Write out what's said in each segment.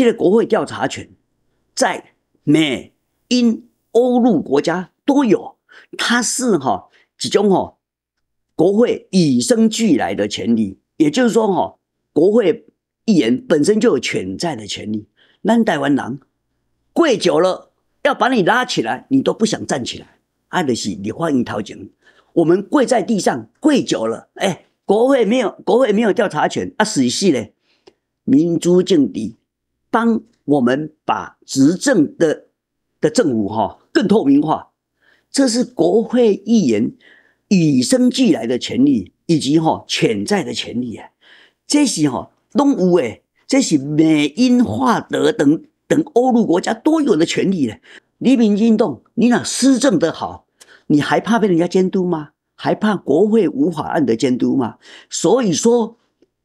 这个国会调查权，在美、英、欧陆国家都有，它是哈这种哈国会与生俱来的权利，也就是说哈，国会议员本身就有潜在的权利。那台湾人跪久了，要把你拉起来，你都不想站起来。爱的是你欢迎掏钱。我们跪在地上跪久了，哎，国会没有，国会没有调查权啊！死系嘞，民主政敌。帮我们把执政的的政府哈更透明化，这是国会议员与生俱来的权利，以及哈潜在的权利啊。这是哈东欧诶，这是美英、法德等等欧陆国家都有的权利了。你明运动，你那施政的好，你还怕被人家监督吗？还怕国会无法案的监督吗？所以说。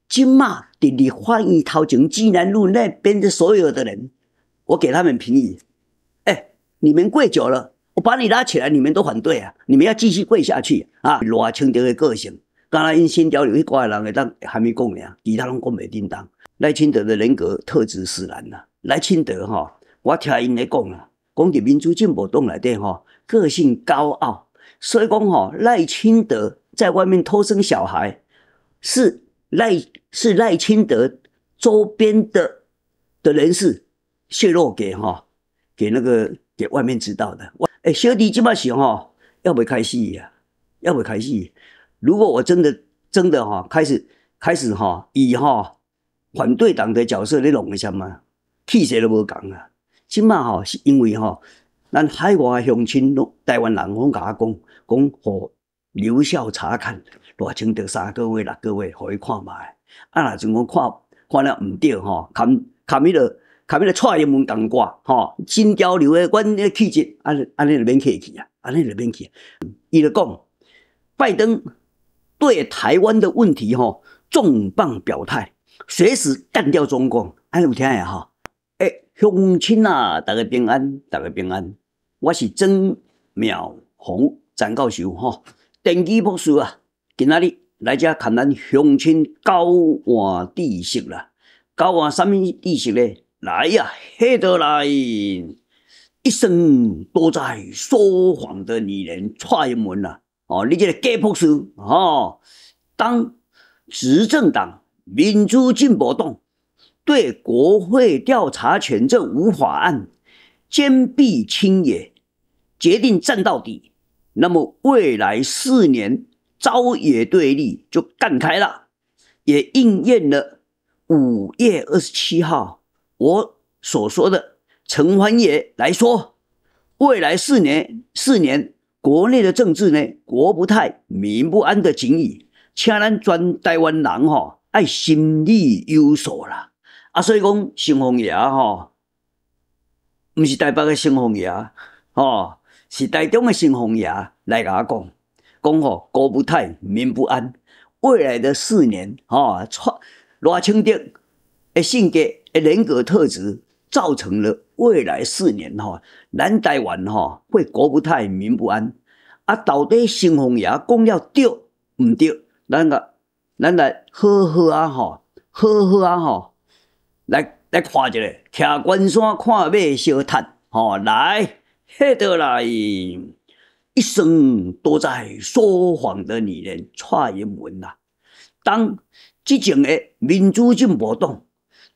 今嘛，对你欢迎讨情，济南路那边的所有的人，我给他们评语：“哎，你们跪久了，我把你拉起来，你们都反对啊！你们要继续跪下去啊！罗清德的个性，刚才因新潮流一挂人会当还没讲呀，其他人讲袂叮当。赖清德的人格特质使然呐。赖清德哈，我听因来讲啊，讲伫民主进步党内底哈，个性高傲。所以讲哈，赖清德在外面偷生小孩是。赖是赖清德周边的的人士泄露给哈，给那个给外面知道的。哎，小弟这麦是哈要不要开戏呀，要不要开戏？如果我真的真的哈开始开始哈以哈反对党的角色嚟弄一下嘛，气谁都无讲啊。起码哈是因为哈咱海外乡亲台湾人，南甲我讲，讲和。留校查看，偌清到三个月、六个月，互伊看卖。啊，若像我看，看了毋对吼，扛扛迄落，扛迄落，蔡英文同歌吼，新交流诶，阮迄气质，安尼安尼就免客气啊，安尼就免去。伊就讲，拜登对台湾的问题吼，重磅表态，随时干掉中国。安尼有听诶吼？诶，乡亲啊，大家平安，大家平安。我是曾妙红，陈教授吼。电机博士啊！今仔日来遮看咱乡村交换知识啦。交换什么知识呢？来呀，下得来！一生都在说谎的女人，蔡英文呐！哦，你这个假博士哦，当执政党民主进步党对国会调查权证无法按坚壁清野，决定战到底。那么未来四年，朝野对立就干开了，也应验了五月二十七号我所说的陈欢业来说，未来四年四年国内的政治呢，国不太，民不安的景遇，请咱全台湾人哈，要心理有所啦。啊，所以讲新宏爷哈，不是台北的新宏爷哦。是代中的新红爷来我讲，讲吼国不太民不安，未来的四年吼，哈，偌清德的性格、诶人格特质，造成了未来四年吼，咱台湾吼，会国不太民不安。啊，到底新红爷讲要对毋对？咱个，咱来好好啊吼，好好啊吼，来来看一下，骑关山看马小炭，吼来。黑得来，一生都在说谎的女人蔡英文呐。当激进的民主进步党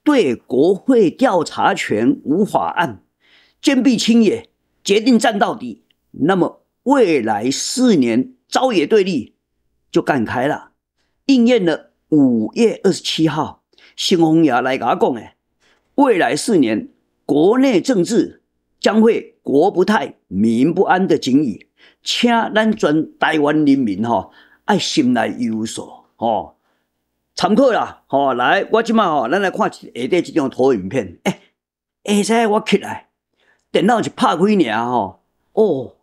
对国会调查权无法案坚壁清野，决定战到底，那么未来四年朝野对立就干开了，应验了五月二十七号新红牙来甲讲呢。未来四年国内政治。将会国不太、民不安的境遇，请咱全台湾人民吼爱心来有所吼参考啦，哦，来，我即卖吼，咱来看下底即张投影片。哎，会使我起来，电脑就拍开尔吼、哦。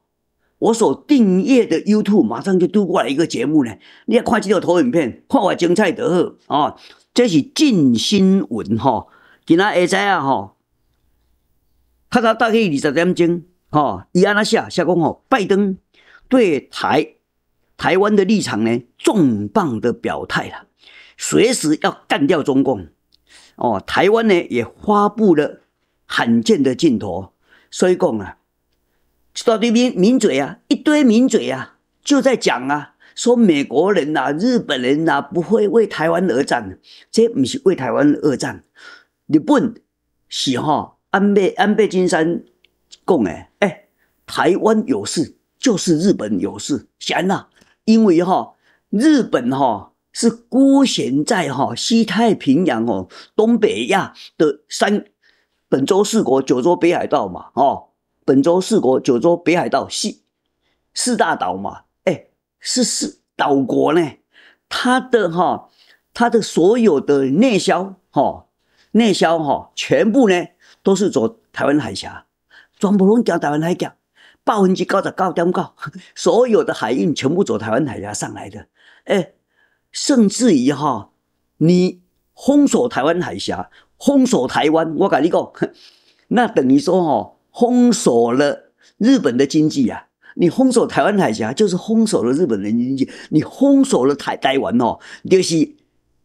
我所订阅的 YouTube 马上就渡过来一个节目呢。你要看即张投影片，看我精彩得好哦。这是静心闻吼今仔下仔啊吼。他才大概二十点钟，吼，伊安那写写讲吼，拜登对台台湾的立场呢，重磅的表态了，随时要干掉中共，哦，台湾呢也发布了罕见的镜头，所以讲啊，到那边名嘴啊，一堆名嘴啊，就在讲啊，说美国人呐、日本人呐不会为台湾而战，这不是为台湾而战，日本是吼。安倍安倍晋三讲诶，哎，台湾有事就是日本有事，闲啦，因为哈，日本哈是孤悬在哈西太平洋哦，东北亚的三本州四国九州北海道嘛，哦，本州四国九州北海道四四大岛嘛，哎，是四岛国呢，它的哈，它的所有的内销哈，内销哈，全部呢。都是走台湾海峡，全部拢走台湾海峡，百分之九十九点九，所有的海运全部走台湾海峡上来的。哎，甚至于哈，你封锁台湾海峡，封锁台湾，我跟你讲，那等于说哈，封锁了日本的经济啊。你封锁台湾海峡，就是封锁了日本的经济。你封锁了台台湾哦，就是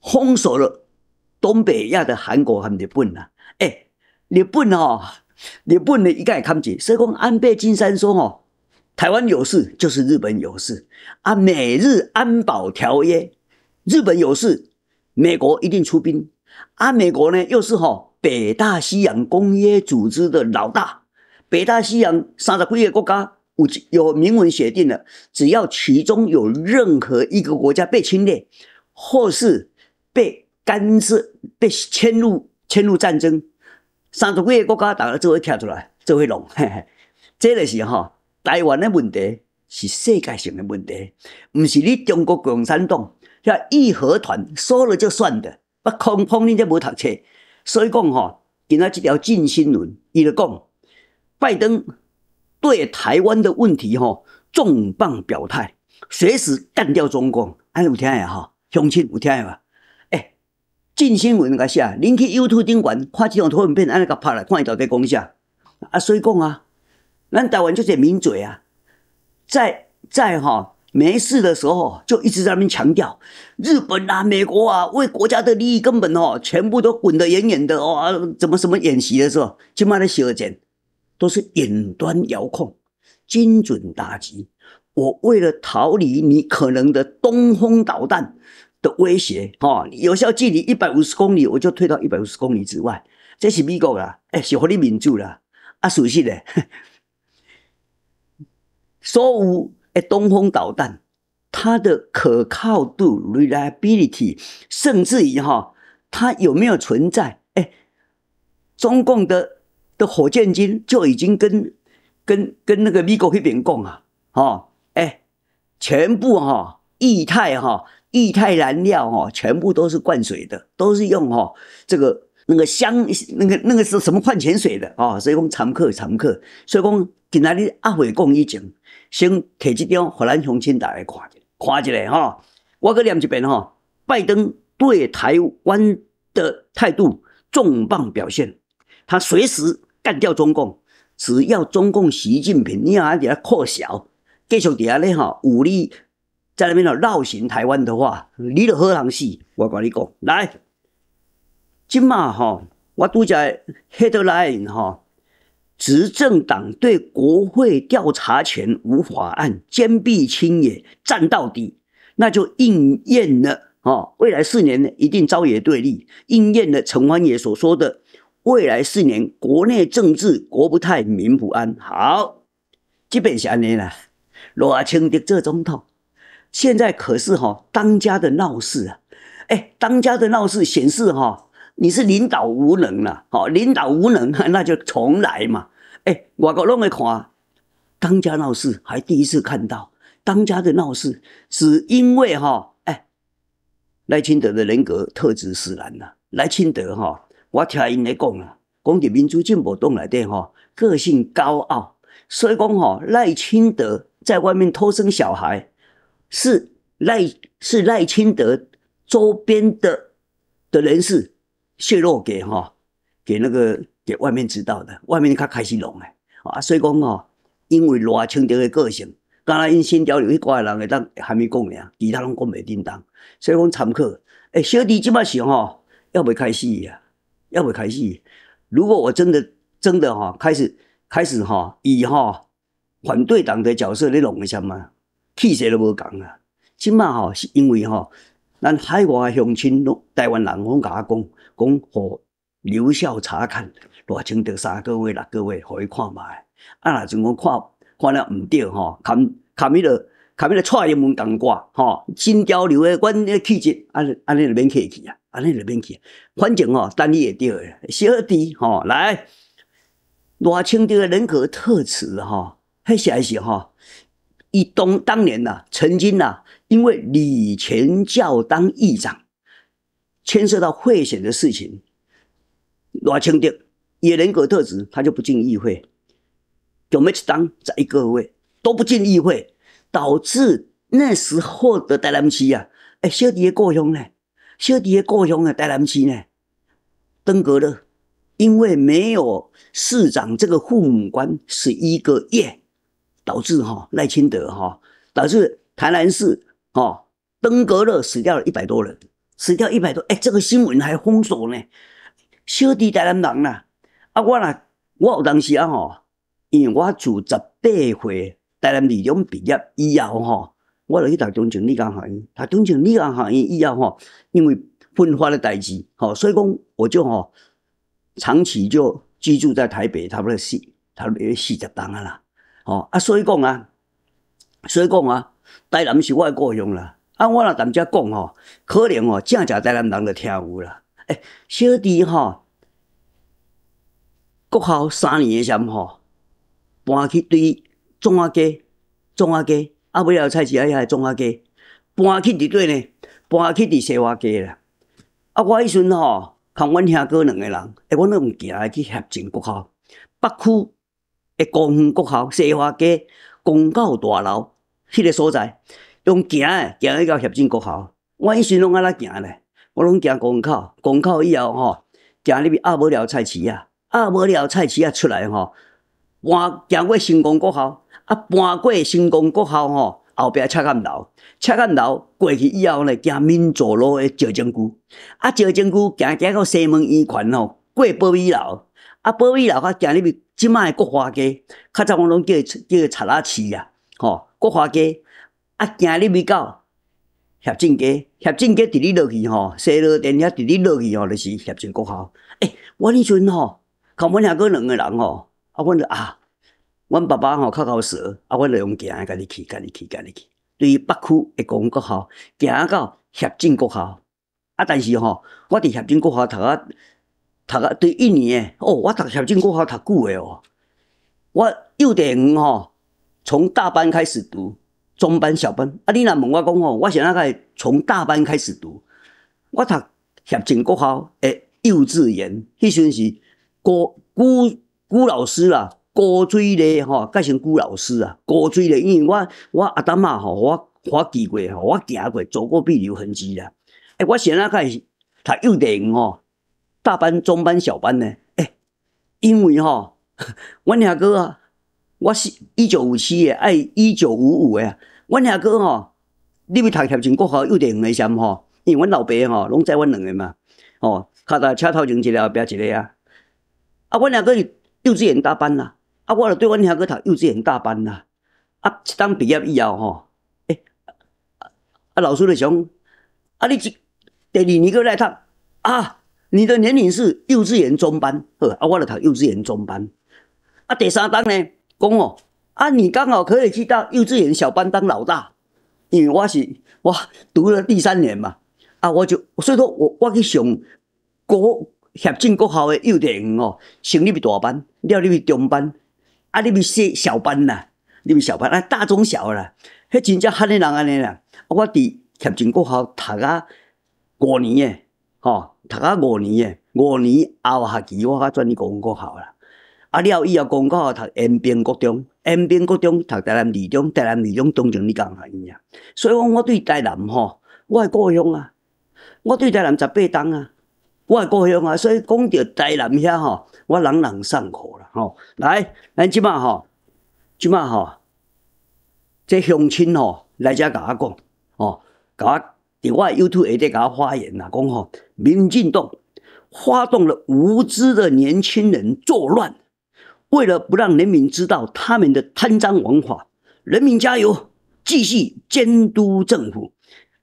封锁了东北亚的韩国和日本啊，哎。日本哦，日本的一概看不起。所说讲安倍晋三说哦，台湾有事就是日本有事。啊，美日安保条约，日本有事，美国一定出兵。啊。美国呢又是哈北大西洋公约组织的老大，北大西洋三十个国家有有明文写定了，只要其中有任何一个国家被侵略，或是被干涉、被侵入侵入战争。三十几个国家同个做伙徛出来，做伙弄，这就是吼台湾的问题是世界性的问题，毋是你中国共产党，遐义和团说了就算的，不空碰你才无读册。所以讲吼，今仔即条金新闻，伊就讲拜登对台湾的问题吼重磅表态，随时干掉中国。尼有听下吼，乡亲有听下无？进新闻个写，恁去 YouTube 顶看，这种图片，安尼个拍来，看伊到底讲啥。啊，所以讲啊，咱台湾就是民嘴啊，在在哈没事的时候，就一直在那边强调，日本啊、美国啊，为国家的利益根本哦，全部都滚得远远的哦。怎么什么演习的时候，他妈的小箭都是远端遥控、精准打击。我为了逃离你可能的东风导弹。的威胁，吼，有效距离一百五十公里，我就退到一百五十公里之外。这是美国啦，哎，是福利民主啦，啊，熟悉的。所有诶东风导弹，它的可靠度 （reliability），甚至于哈，它有没有存在？哎，中共的的火箭军就已经跟跟跟那个美国那边讲啊，哦，哎，全部哈异态哈。液态燃料哈，全部都是灌水的，都是用哈这个那个香那个那个是什么矿泉水的啊？所以讲常客常客。所以讲，今仔日阿伟讲以前，先摕一张，给咱乡亲大家看一下，看一个哈。我搁念一遍哈。拜登对台湾的态度重磅表现，他随时干掉中共，只要中共习近平，你要给他扩小，继续伫遐咧哈，武力。家里面哦，绕行台湾的话，你就喝糖死。我跟你讲，来，即马吼，我拄只 headline 哈，执政党对国会调查权无法案坚壁清野，战到底，那就应验了哦，未来四年呢，一定朝野对立，应验了陈欢野所说的未来四年，国内政治国不太，民不安。好，基本是安尼啦。罗清的这总统。现在可是哈当家的闹事啊！哎，当家的闹事显示哈你是领导无能了。好，领导无能 那就重来嘛。哎，外国拢会看当家闹事，还第一次看到当家的闹事，是因为哈哎赖清德的人格特质使然呐。赖清德哈，我听因来讲啊，讲到民主进步党内底哈，个性高傲，所以讲哈赖清德在外面偷生小孩。是赖是赖清德周边的的人士泄露给哈，给那个给外面知道的，外面开始弄哎，啊，所以讲哦，因为赖清德的个性，刚才因新潮流那挂人，当还没讲咧，其他拢讲袂叮当。所以讲参客，哎，小弟即摆想吼，要袂开始啊，要袂开始。如果我真的真的哈开始开始哈，以哈反对党的角色咧弄一下嘛。气势都无同啊。即马吼是因为吼，咱海外诶，乡亲，台湾人，拢甲我讲讲，互留校查看，偌清着三个月、六个月，互伊看卖。啊，若像果看看了毋对吼，砍砍迄落砍迄落蔡英文同挂吼，新交流诶，阮的气质，安安尼就免客气啊，安尼就免客气。反正吼，等伊会着诶，小弟吼，来，外青的个人特质吼迄写一吼、哈。一东当年呐，曾经呐，因为李全教当议长，牵涉到贿选的事情，罗清德也人格特质，他就不进议会。就没去当在一个位都不进议会，导致那时候的台南市啊，小弟的故乡呢，小弟的故乡啊，台南市呢，登革热，因为没有市长这个父母官是一个月。导致哈赖清德哈导致台南市哈登革热死掉了一百多人，死掉一百多哎，这个新闻还封锁呢。小弟台南人啦，啊我啦我有当时啊吼，因为我自十八岁台南二中毕业以后吼，我就去读中正理工学院，读中正理工学院以后吼，因为分发的代志吼，所以讲我就吼长期就居住在台北差不多四差不多四十栋啊啦。啊，所以讲啊，所以讲啊，台南是我的故乡啦。啊，我若当遮讲吼，可能哦，正正台南人就听有啦。诶，小弟吼，国校三年诶时阵吼，搬去对中华街，中华街，啊，尾后菜市啊，遐是中华街，搬去伫底呢？搬去伫西华街啦。啊，我迄阵吼，共阮兄哥两个人，诶，阮拢行去协进国校北区。公园国校、西华街、公交大楼，迄个所在，用行诶，行去到协进国校。我以前拢安尼行咧？我拢行公考。公考以后吼，行入去阿无了菜市啊，阿无了菜市啊出来吼，我行过新功国校，啊，搬过新功国校吼，后壁赤崁楼，赤崁楼过去以后咧，行民族路诶，石金居，啊，石金居行行到西门医馆吼，过保仪楼。啊，宝圩楼我今日咪即卖诶国华街，较早我拢叫叫查拉市啊，吼国华街。啊，今日咪到协进街，协进街伫你落去吼，西乐店遐伫你落去吼，就是协进国校。诶，我迄阵吼，甲阮遐个两个人吼，啊，阮就啊，阮爸爸吼较靠蛇，啊，阮就用行，家己去，家己去，家己去。对北区诶公国校行到协进国校，啊，但是吼，我伫协进国校读啊。读啊，对一年诶，哦，我读协进国校读久诶哦，我幼稚园吼，从大班开始读，中班、小班，啊，你若问我讲吼，我先啊个从大班开始读，我读协进国校诶幼稚园，迄阵是高古古老师啦，高水咧吼，改成古老师啊，高水咧，因为我我阿达嘛吼，我我记过吼，我行过走过必留痕迹啦，诶，我先啊个读幼稚园吼。大班、中班、小班呢？哎，因为吼，阮兄哥啊，我是一九五七诶，爱一九五五诶啊。阮兄哥吼，你要读读前国学幼稚园诶，时吼，因为阮老爸吼，拢载阮两个嘛，吼，脚踏车头前一个，后壁一个啊。啊，阮兄哥是幼稚园大班啦，啊，我著对阮兄哥读幼稚园大班啦。啊，一当毕业以后吼，哎，啊，老师就讲，啊，你即第二年过来读啊。你的年龄是幼稚园中班，呵啊，我了读幼稚园中班。啊，第三档呢，讲哦，啊，你刚好可以去到幼稚园小班当老大，因为我是我读了第三年嘛，啊，我就所以说我我去上国协进国校的幼稚园哦，升入大班，了入中班，啊，入小班啦，入小班啊，大中小啦，迄真正吓人安尼啦，啊，我伫协进国校读啊五年诶。吼，读啊五年诶，五年后学期我甲转去公文国校啦。啊了以后，公文国校读延边高中，延边高中读台南二中，台南二中当成你讲学院啊。所以讲我对台南吼，我诶故乡啊。我对台南十八中啊，我诶故乡啊。所以讲着台南遐吼，我朗朗上口啦。吼，来，咱即满吼，即满吼，即乡亲吼，来遮甲我讲，吼，甲。伫我 y o u t u b e 底给我发言啦，讲吼，民进党发动了无知的年轻人作乱，为了不让人民知道他们的贪赃枉法，人民加油，继续监督政府。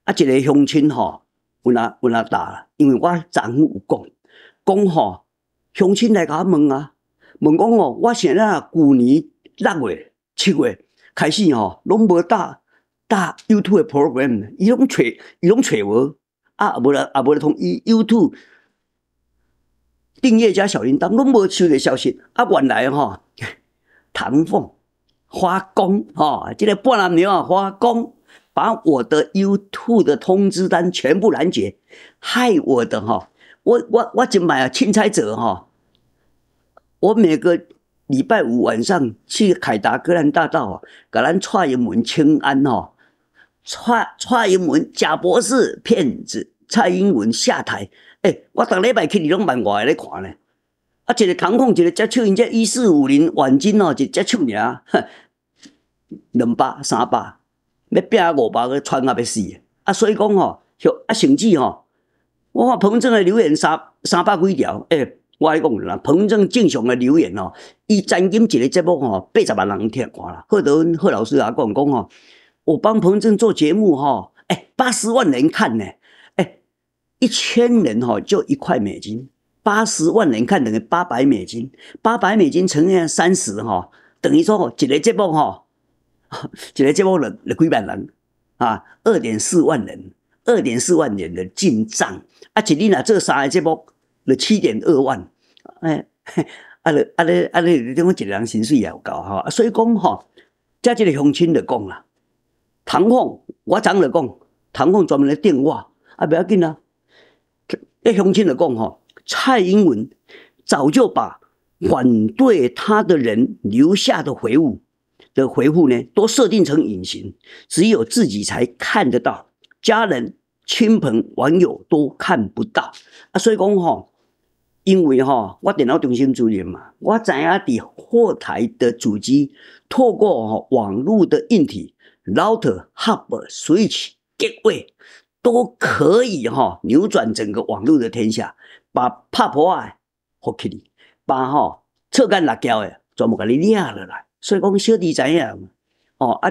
啊，一个乡亲吼，问阮问阿大，因为我丈夫有讲讲吼，乡亲来甲问啊，问讲吼，我现在旧年六月七月开始吼，拢无大。大 YouTube 的 program，伊拢吹，伊拢吹我，啊，无啦，啊，无啦，同一 YouTube 订阅加小铃铛，拢无收到消息。啊，原来哈，唐凤花工哦这个半蓝娘啊，花工把我的 YouTube 的通知单全部拦截，害我的哈。我我我就买了钦差者哈，我每个礼拜五晚上去凯达格兰大道啊，甲咱踹一门清安哦，蔡蔡英文假博士骗子，蔡英文下台。哎，我逐礼拜去二拢万外咧看咧，啊，一个扛控，一个接触因这一四五零黄金哦，就接手尔，两百、三百，要拼啊五百个，穿阿要死。啊，所以讲吼，哦，啊，甚至吼，我看彭正诶留言三三百几条。哎，我来讲啦，彭正正常诶留言哦，伊曾经一个节目吼，八十万人听看啦。好在阮贺老师阿讲讲吼。我帮彭正做节目哈，哎，八十万人看呢，哎，一千人哈就一块美金，八十万人看等于八百美金，八百美金乘以三十哈，等于说一个节目哈，一个节目了了几万人啊，二点四万人，二点四万人的进账，啊，且你拿这三个节目，六七点二万，哎，啊咧啊咧啊咧，你讲一个人薪水也有够哈，所以讲吼，加一个乡亲来讲啦。唐凤，我昨下就讲，唐凤专门来电话，啊，不要紧啊。一乡亲就讲吼，蔡英文早就把反对他的人留下的回物的回复呢，都设定成隐形，只有自己才看得到，家人、亲朋、网友都看不到。啊，所以讲吼，因为吼，我电脑中心主任嘛，我知啊，伫后台的主机透过吼网络的硬体。router、hub、switch、gateway 都可以哈，扭转整个网络的天下，把拍破 p a 啊、h o 把哈扯干辣椒诶，全部给你领了来。所以讲，小弟知影哦啊，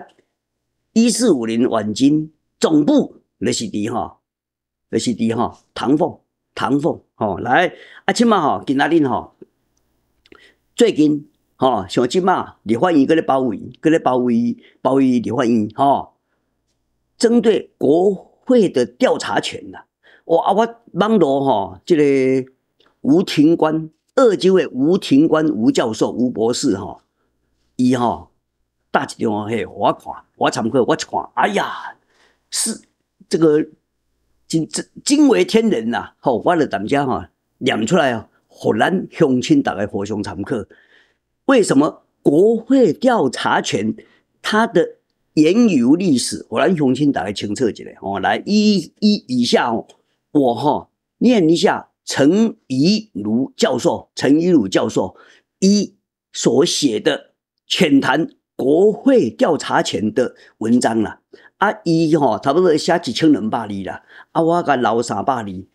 一四五零晚金总部那是伫哈，那是伫哈，唐凤唐凤吼。来啊，起码哈，今仔日哈，最近。吼，像即嘛，李焕英个咧包围，个咧包围，包围李焕英。吼，针对国会的调查权呐，我啊，我网络吼，即个吴庭官，二级诶，吴庭官吴教授，吴博士吼，伊吼，打一张戏，我看，我参考，我一看，哎呀，是这个惊惊惊为天人呐！吼，我咧咱们家吼念出来吼，互咱乡亲逐个互相参考。为什么国会调查权？它的沿由历史，我来重新打开清澈起来。哦，来一一一下哦，我哈念一下陈怡儒教授，陈怡儒教授一所写的浅谈国会调查权的文章啦。啊，伊哈差不多写一千两百字啦。啊，我甲留三百字，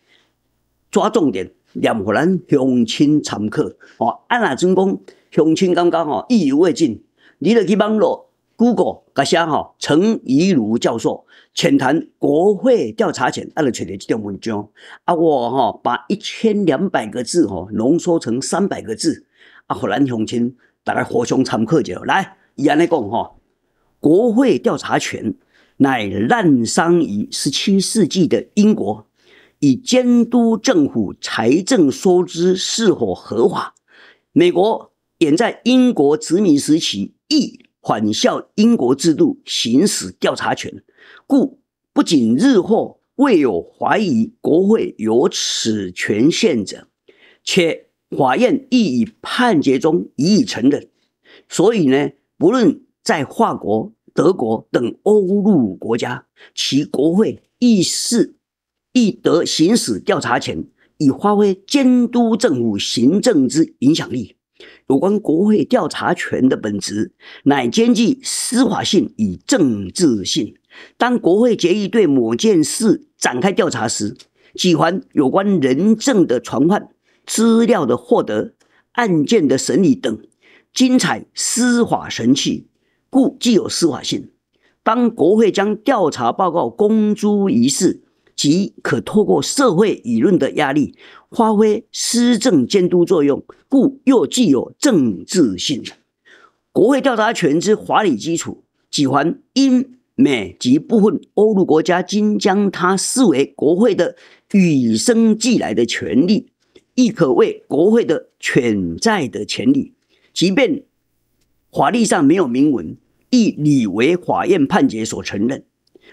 抓重点，让咱雄亲参考。哦，安那怎讲？向清刚刚哈意犹未尽，你落去网络 Google 甲写哈陈怡如教授浅谈国会调查权，啊，就找到这种文章，啊，我哈把一千两百个字哈浓缩成三百个字，啊，好让向清大家互相参考一来，伊人来讲哈，国会调查权乃滥觞于十七世纪的英国，以监督政府财政收支是否合法，美国。且在英国殖民时期亦仿效英国制度行使调查权，故不仅日货未有怀疑国会有此权限者，且法院亦以判决中予以承认。所以呢，不论在法国、德国等欧陆国家，其国会亦是亦得行使调查权，以发挥监督政府行政之影响力。有关国会调查权的本质，乃兼具司法性与政治性。当国会决议对某件事展开调查时，几环有关人证的传唤、资料的获得、案件的审理等，精彩司法神器，故既有司法性。当国会将调查报告公诸于世。即可透过社会舆论的压力发挥施政监督作用，故又具有政治性。国会调查权之法理基础，几环英美及部分欧陆国家均将它视为国会的与生俱来的权利，亦可谓国会的潜在的权利。即便法律上没有明文，亦理为法院判决所承认。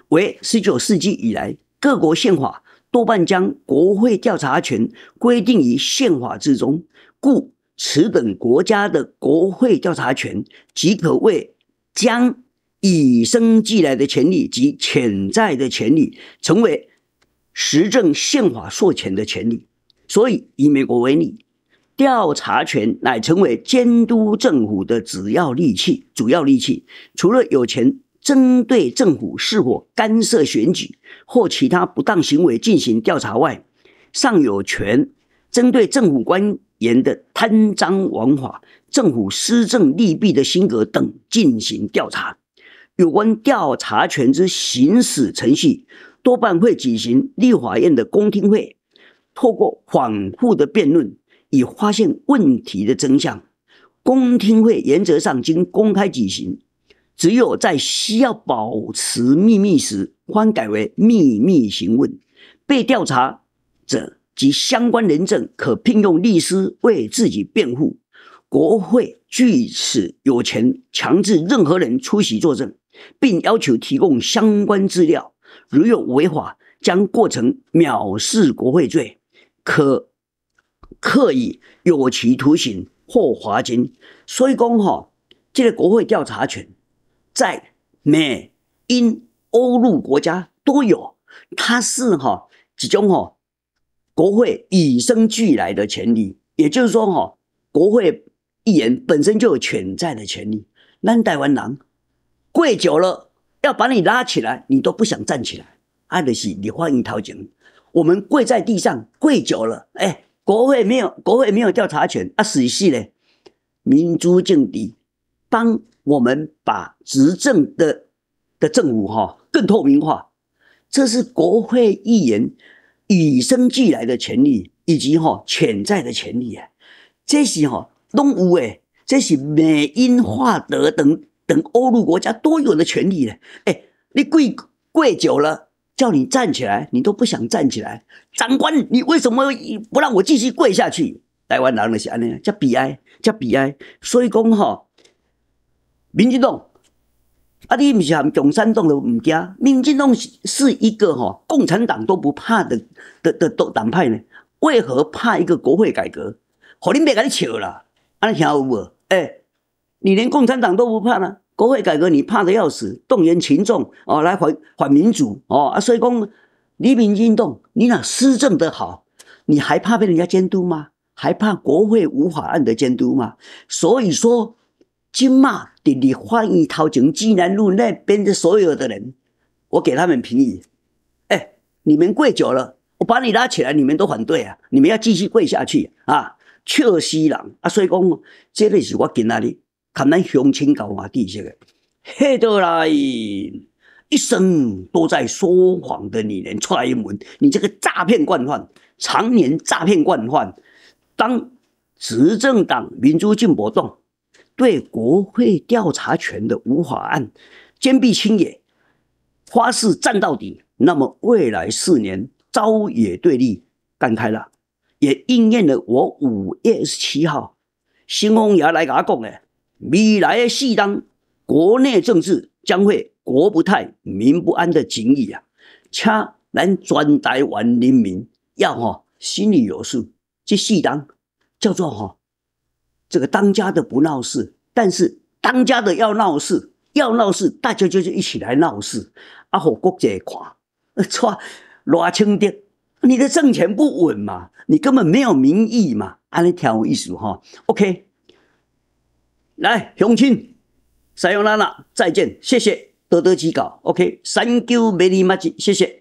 为十九世纪以来。各国宪法多半将国会调查权规定于宪法之中，故此等国家的国会调查权即可为将以生俱来的权利及潜在的权利，成为实政宪法授权的权利。所以以美国为例，调查权乃成为监督政府的主要利器。主要利器，除了有钱。针对政府是否干涉选举或其他不当行为进行调查外，尚有权针对政府官员的贪赃枉法、政府施政利弊的性格等进行调查。有关调查权之行使程序，多半会举行立法院的公听会，透过反复的辩论以发现问题的真相。公听会原则上经公开举行。只有在需要保持秘密时，方改为秘密询问。被调查者及相关人证可聘用律师为自己辩护。国会据此有权强制任何人出席作证，并要求提供相关资料。如有违法，将构成藐视国会罪，可刻以有期徒刑或罚金。所以讲哈，这个国会调查权。在美、英、欧陆国家都有，它是哈几种哈国会与生俱来的权利，也就是说哈，国会议员本身就有潜在的权利。那台湾人跪久了，要把你拉起来，你都不想站起来。爱德是你欢迎掏钱。我们跪在地上跪久了，哎，国会没有国会没有调查权啊！死系嘞，民主政敌。帮我们把执政的的政府哈更透明化，这是国会议员与生俱来的权利，以及哈潜在的权利啊！这是哈拢有诶，这是美英、法德等等欧陆国家都有的权利嘞。哎，你跪跪久了，叫你站起来，你都不想站起来。长官，你为什么不让我继续跪下去？台湾人就是安尼，叫悲哀，叫悲哀。所以讲哈。民进党，啊，你毋是含共产党都唔惊？民进党是是一个吼共产党都不怕的的的党派呢？为何怕一个国会改革？何林别甲你笑啦？安听有无？哎，你连共产党都不怕呢？国会改革你怕的要死，动员群众哦来反反民主哦啊！所以讲，你民进党，你那施政的好，你还怕被人家监督吗？还怕国会无法案的监督吗？所以说。金嘛，顶你换一套钱，济南路那边的所有的人，我给他们评议，哎，你们跪久了，我把你拉起来，你们都反对啊？你们要继续跪下去啊？笑死人啊！所以讲，这里是我今那里，看咱乡亲搞我底下个。黑到来，一生都在说谎的女人，蔡英文，你这个诈骗惯犯，常年诈骗惯犯，当执政党民主进步党。对国会调查权的无法案，坚壁清野，花式战到底。那么未来四年，朝野对立干开了，也应验了我五月二十七号新风也来甲讲的：未来四当国内政治将会国不太、民不安的情景啊。恰咱转待完人明要哈心里有数，这四当叫做哈。这个当家的不闹事但是当家的要闹事要闹事大家就是一起来闹事啊和国家一块啊抓抓清掉你的政权不稳嘛你根本没有民意嘛啊你挺有意思哈 ok 来雄心撒有拉拉再见谢谢多多指教。ok thank you very much 谢谢